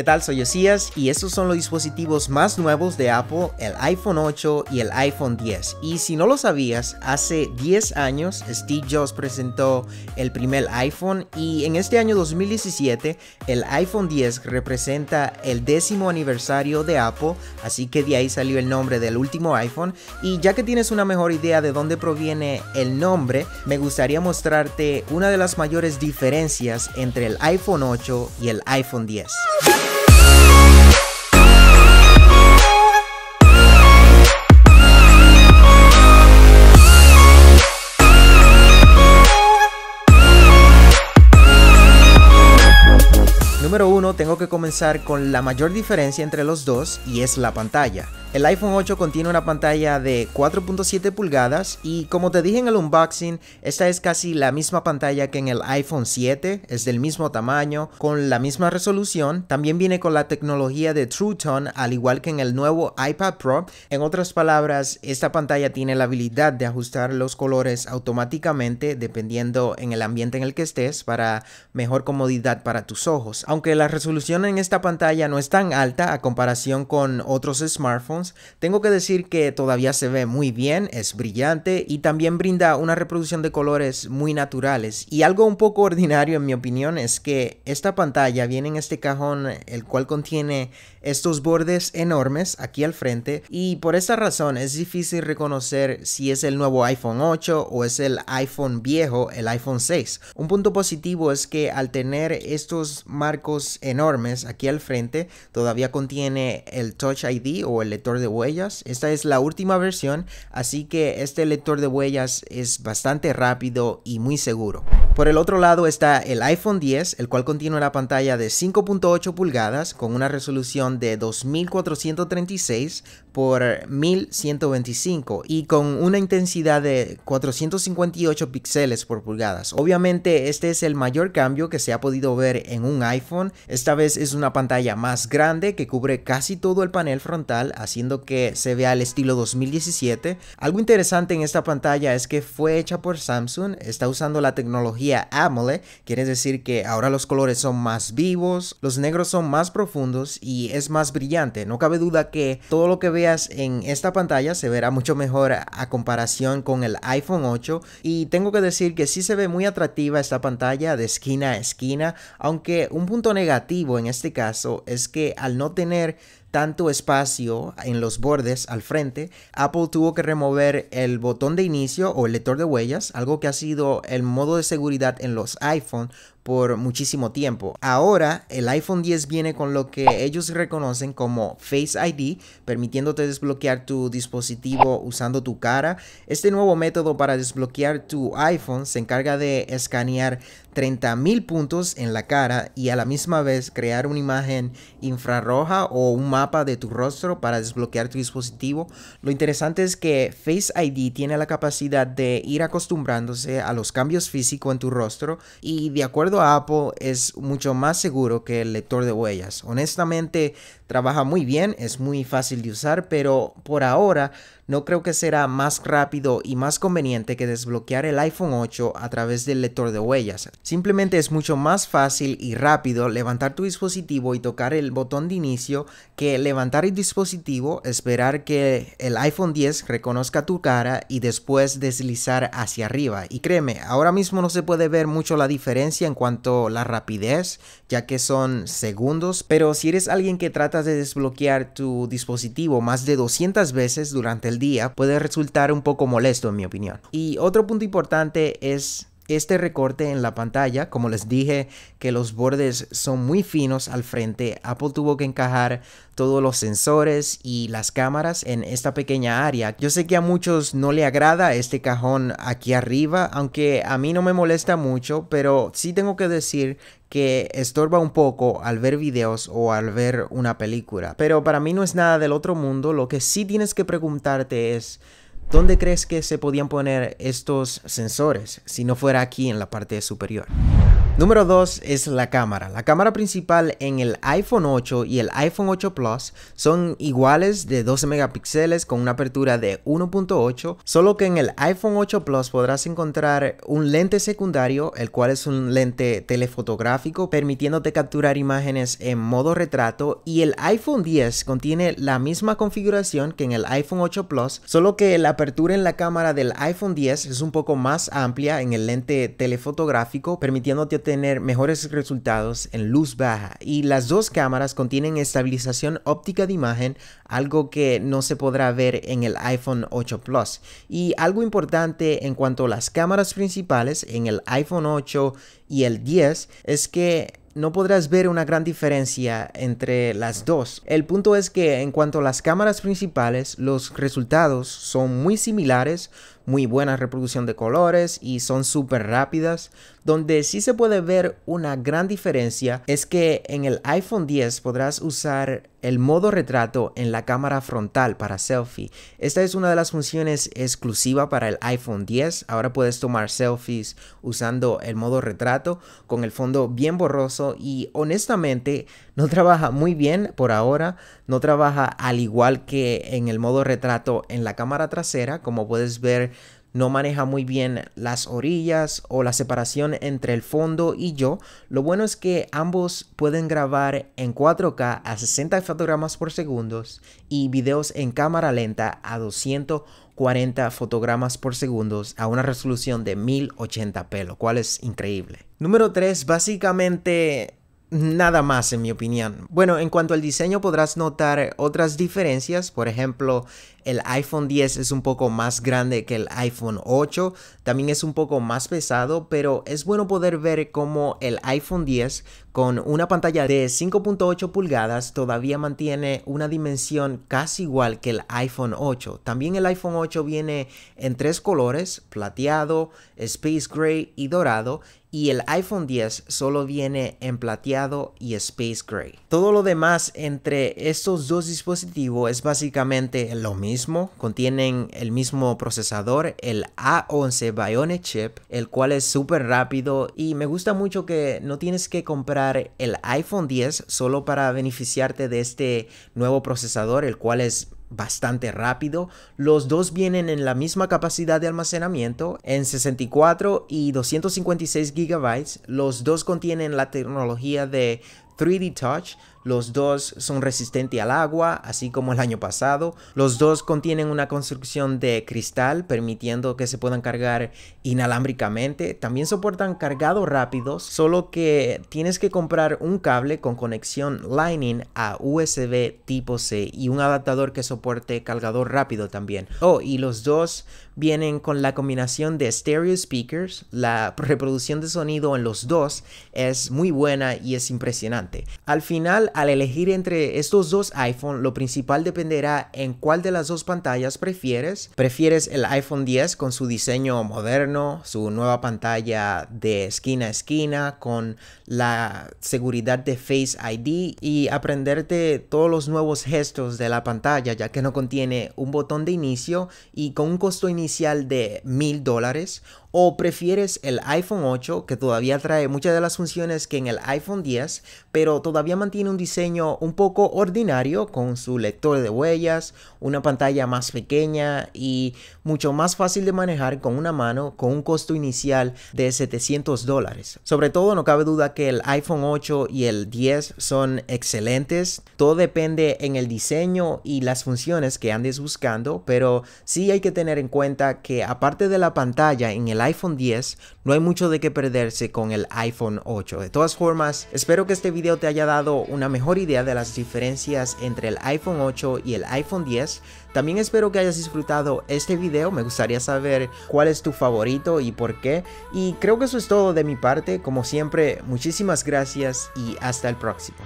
¿Qué tal? Soy Osías y estos son los dispositivos más nuevos de Apple, el iPhone 8 y el iPhone 10. Y si no lo sabías, hace 10 años Steve Jobs presentó el primer iPhone y en este año 2017 el iPhone 10 representa el décimo aniversario de Apple, así que de ahí salió el nombre del último iPhone. Y ya que tienes una mejor idea de dónde proviene el nombre, me gustaría mostrarte una de las mayores diferencias entre el iPhone 8 y el iPhone 10. número 1 tengo que comenzar con la mayor diferencia entre los dos y es la pantalla. El iPhone 8 contiene una pantalla de 4.7 pulgadas y como te dije en el unboxing, esta es casi la misma pantalla que en el iPhone 7, es del mismo tamaño, con la misma resolución, también viene con la tecnología de True Tone al igual que en el nuevo iPad Pro. En otras palabras, esta pantalla tiene la habilidad de ajustar los colores automáticamente dependiendo en el ambiente en el que estés para mejor comodidad para tus ojos. Aunque la resolución en esta pantalla no es tan alta a comparación con otros smartphones, tengo que decir que todavía se ve muy bien, es brillante y también brinda una reproducción de colores muy naturales. Y algo un poco ordinario en mi opinión es que esta pantalla viene en este cajón el cual contiene estos bordes enormes aquí al frente y por esta razón es difícil reconocer si es el nuevo iPhone 8 o es el iPhone viejo, el iPhone 6. Un punto positivo es que al tener estos marcos enormes aquí al frente todavía contiene el Touch ID o el de huellas. Esta es la última versión, así que este lector de huellas es bastante rápido y muy seguro. Por el otro lado está el iPhone 10, el cual contiene una pantalla de 5.8 pulgadas con una resolución de 2436 por 1125 y con una intensidad de 458 píxeles por pulgadas. Obviamente este es el mayor cambio que se ha podido ver en un iPhone. Esta vez es una pantalla más grande que cubre casi todo el panel frontal, así que se vea el estilo 2017. Algo interesante en esta pantalla es que fue hecha por Samsung, está usando la tecnología AMOLED, quiere decir que ahora los colores son más vivos, los negros son más profundos y es más brillante. No cabe duda que todo lo que veas en esta pantalla se verá mucho mejor a comparación con el iPhone 8 y tengo que decir que sí se ve muy atractiva esta pantalla de esquina a esquina, aunque un punto negativo en este caso es que al no tener tanto espacio en los bordes al frente, Apple tuvo que remover el botón de inicio o el lector de huellas, algo que ha sido el modo de seguridad en los iPhone por muchísimo tiempo. Ahora el iPhone 10 viene con lo que ellos reconocen como Face ID, permitiéndote desbloquear tu dispositivo usando tu cara. Este nuevo método para desbloquear tu iPhone se encarga de escanear 30.000 puntos en la cara y a la misma vez crear una imagen infrarroja o un mapa de tu rostro para desbloquear tu dispositivo. Lo interesante es que Face ID tiene la capacidad de ir acostumbrándose a los cambios físicos en tu rostro y de acuerdo a Apple, es mucho más seguro que el lector de huellas. Honestamente, trabaja muy bien, es muy fácil de usar, pero por ahora no creo que será más rápido y más conveniente que desbloquear el iPhone 8 a través del lector de huellas. Simplemente es mucho más fácil y rápido levantar tu dispositivo y tocar el botón de inicio que levantar el dispositivo, esperar que el iPhone 10 reconozca tu cara y después deslizar hacia arriba. Y créeme, ahora mismo no se puede ver mucho la diferencia en cuanto a la rapidez, ya que son segundos, pero si eres alguien que tratas de desbloquear tu dispositivo más de 200 veces durante el día puede resultar un poco molesto en mi opinión. Y otro punto importante es este recorte en la pantalla. Como les dije que los bordes son muy finos al frente, Apple tuvo que encajar todos los sensores y las cámaras en esta pequeña área. Yo sé que a muchos no le agrada este cajón aquí arriba, aunque a mí no me molesta mucho, pero sí tengo que decir que estorba un poco al ver videos o al ver una película. Pero para mí no es nada del otro mundo. Lo que sí tienes que preguntarte es ¿Dónde crees que se podían poner estos sensores si no fuera aquí en la parte superior? Número 2 es la cámara. La cámara principal en el iPhone 8 y el iPhone 8 Plus son iguales de 12 megapíxeles con una apertura de 1.8, solo que en el iPhone 8 Plus podrás encontrar un lente secundario, el cual es un lente telefotográfico permitiéndote capturar imágenes en modo retrato y el iPhone 10 contiene la misma configuración que en el iPhone 8 Plus, solo que la la apertura en la cámara del iPhone 10 es un poco más amplia en el lente telefotográfico, permitiéndote obtener mejores resultados en luz baja. Y las dos cámaras contienen estabilización óptica de imagen, algo que no se podrá ver en el iPhone 8 Plus. Y algo importante en cuanto a las cámaras principales en el iPhone 8 y el 10 es que no podrás ver una gran diferencia entre las dos. El punto es que en cuanto a las cámaras principales, los resultados son muy similares, muy buena reproducción de colores y son súper rápidas. Donde sí se puede ver una gran diferencia es que en el iPhone 10 podrás usar el modo retrato en la cámara frontal para selfie. Esta es una de las funciones exclusiva para el iPhone 10. Ahora puedes tomar selfies usando el modo retrato con el fondo bien borroso y honestamente no trabaja muy bien por ahora, no trabaja al igual que en el modo retrato en la cámara trasera, como puedes ver no maneja muy bien las orillas o la separación entre el fondo y yo. Lo bueno es que ambos pueden grabar en 4K a 60 fotogramas por segundo y videos en cámara lenta a 240 fotogramas por segundo a una resolución de 1080p, lo cual es increíble. Número 3, básicamente nada más en mi opinión. Bueno, en cuanto al diseño podrás notar otras diferencias, por ejemplo, el iPhone 10 es un poco más grande que el iPhone 8, también es un poco más pesado, pero es bueno poder ver cómo el iPhone 10 con una pantalla de 5.8 pulgadas todavía mantiene una dimensión casi igual que el iPhone 8. También el iPhone 8 viene en tres colores, plateado, space gray y dorado, y el iPhone 10 solo viene en plateado y space gray. Todo lo demás entre estos dos dispositivos es básicamente lo mismo, contienen el mismo procesador, el A11 Bionic chip, el cual es súper rápido y me gusta mucho que no tienes que comprar el iPhone 10 solo para beneficiarte de este nuevo procesador, el cual es bastante rápido. Los dos vienen en la misma capacidad de almacenamiento, en 64 y 256 GB. Los dos contienen la tecnología de 3D Touch, los dos son resistentes al agua, así como el año pasado. Los dos contienen una construcción de cristal, permitiendo que se puedan cargar inalámbricamente. También soportan cargado rápido, solo que tienes que comprar un cable con conexión Lightning a USB tipo C y un adaptador que soporte cargador rápido también. Oh, y los dos vienen con la combinación de stereo speakers. La reproducción de sonido en los dos es muy buena y es impresionante. Al final al elegir entre estos dos iPhone, lo principal dependerá en cuál de las dos pantallas prefieres. ¿Prefieres el iPhone 10 con su diseño moderno, su nueva pantalla de esquina a esquina, con la seguridad de Face ID y aprenderte todos los nuevos gestos de la pantalla, ya que no contiene un botón de inicio y con un costo inicial de mil dólares? o prefieres el iPhone 8 que todavía trae muchas de las funciones que en el iPhone 10, pero todavía mantiene un diseño un poco ordinario con su lector de huellas, una pantalla más pequeña y mucho más fácil de manejar con una mano con un costo inicial de 700 dólares. Sobre todo no cabe duda que el iPhone 8 y el 10 son excelentes, todo depende en el diseño y las funciones que andes buscando, pero sí hay que tener en cuenta que aparte de la pantalla en el iPhone 10, no hay mucho de qué perderse con el iPhone 8. De todas formas, espero que este video te haya dado una mejor idea de las diferencias entre el iPhone 8 y el iPhone 10. También espero que hayas disfrutado este video, me gustaría saber cuál es tu favorito y por qué. Y creo que eso es todo de mi parte, como siempre, muchísimas gracias y hasta el próximo.